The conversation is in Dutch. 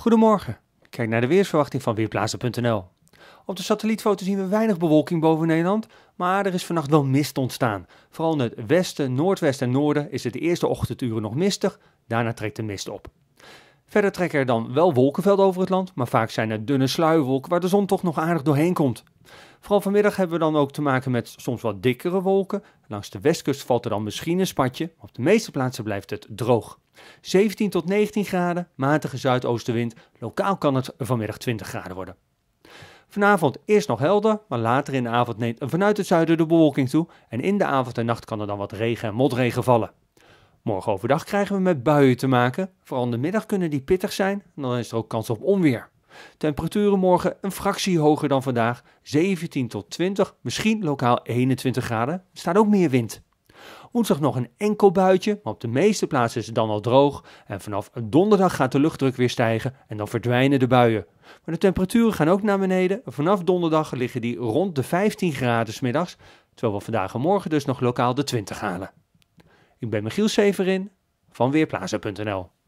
Goedemorgen. Kijk naar de weersverwachting van Weerplaatsen.nl. Op de satellietfoto zien we weinig bewolking boven Nederland, maar er is vannacht wel mist ontstaan. Vooral in het westen, noordwesten en noorden is het de eerste ochtenduren nog mistig, daarna trekt de mist op. Verder trekken er dan wel wolkenvelden over het land, maar vaak zijn er dunne sluierwolken waar de zon toch nog aardig doorheen komt. Vooral vanmiddag hebben we dan ook te maken met soms wat dikkere wolken. Langs de westkust valt er dan misschien een spatje. Op de meeste plaatsen blijft het droog. 17 tot 19 graden, matige zuidoostenwind. Lokaal kan het vanmiddag 20 graden worden. Vanavond eerst nog helder, maar later in de avond neemt vanuit het zuiden de bewolking toe. En in de avond en nacht kan er dan wat regen en motregen vallen. Morgen overdag krijgen we met buien te maken. Vooral in de middag kunnen die pittig zijn. En dan is er ook kans op onweer. Temperaturen morgen een fractie hoger dan vandaag, 17 tot 20, misschien lokaal 21 graden. Er staat ook meer wind. Woensdag nog een enkel buitje, maar op de meeste plaatsen is het dan al droog. En vanaf donderdag gaat de luchtdruk weer stijgen en dan verdwijnen de buien. Maar de temperaturen gaan ook naar beneden. Vanaf donderdag liggen die rond de 15 graden s middags, terwijl we vandaag en morgen dus nog lokaal de 20 halen. Ik ben Michiel Severin van Weerplaza.nl